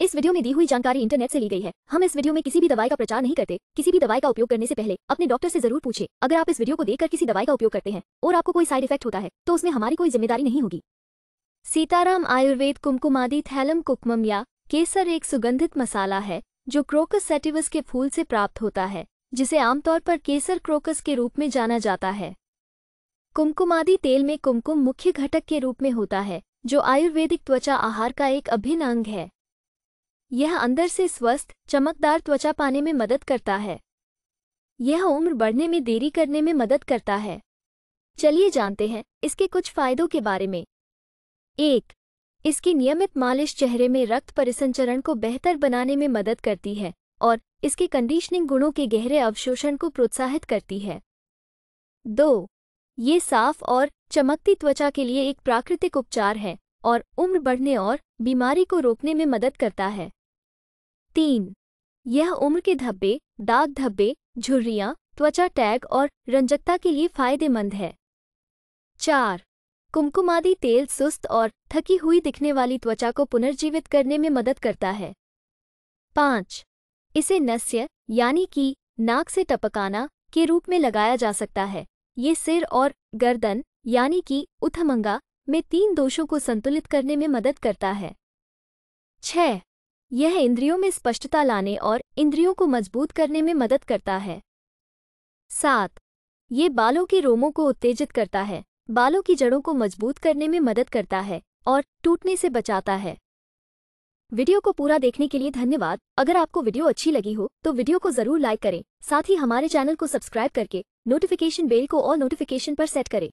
इस वीडियो में दी हुई जानकारी इंटरनेट से ली गई है हम इस वीडियो में किसी भी दवाई का प्रचार नहीं करते किसी भी दवाई का उपयोग करने से पहले अपने डॉक्टर से जरूर पूछे अगर आप इस वीडियो को देखकर किसी दवाई का उपयोग करते हैं और आपको कोई साइड इफेक्ट होता है तो उसमें हमारी कोई जिम्मेदारी नहीं होगी सीताराम आयुर्वेद कुमकुमादी थैलम कुकमम या केसर एक सुगंधित मसाला है जो क्रोकस सेटिवस के फूल से प्राप्त होता है जिसे आमतौर पर केसर क्रोकस के रूप में जाना जाता है कुमकुमादी तेल में कुमकुम मुख्य घटक के रूप में होता है जो आयुर्वेदिक त्वचा आहार का एक अभिन्न अंग है यह अंदर से स्वस्थ चमकदार त्वचा पाने में मदद करता है यह उम्र बढ़ने में देरी करने में मदद करता है चलिए जानते हैं इसके कुछ फायदों के बारे में एक इसकी नियमित मालिश चेहरे में रक्त परिसंचरण को बेहतर बनाने में मदद करती है और इसके कंडीशनिंग गुणों के गहरे अवशोषण को प्रोत्साहित करती है दो ये साफ और चमकती त्वचा के लिए एक प्राकृतिक उपचार है और उम्र बढ़ने और बीमारी को रोकने में मदद करता है तीन यह उम्र के धब्बे दाग धब्बे झुर्रियाँ त्वचा टैग और रंजकता के लिए फायदेमंद है चार कुमकुमादी तेल सुस्त और थकी हुई दिखने वाली त्वचा को पुनर्जीवित करने में मदद करता है पाँच इसे नस्य यानी कि नाक से टपकाना के रूप में लगाया जा सकता है ये सिर और गर्दन यानी कि उथमंगा में तीन दोषों को संतुलित करने में मदद करता है छह यह इंद्रियों में स्पष्टता लाने और इंद्रियों को मजबूत करने में मदद करता है सात ये बालों के रोमों को उत्तेजित करता है बालों की जड़ों को मजबूत करने में मदद करता है और टूटने से बचाता है वीडियो को पूरा देखने के लिए धन्यवाद अगर आपको वीडियो अच्छी लगी हो तो वीडियो को जरूर लाइक करें साथ ही हमारे चैनल को सब्सक्राइब करके नोटिफिकेशन बेल को ऑल नोटिफिकेशन पर सेट करें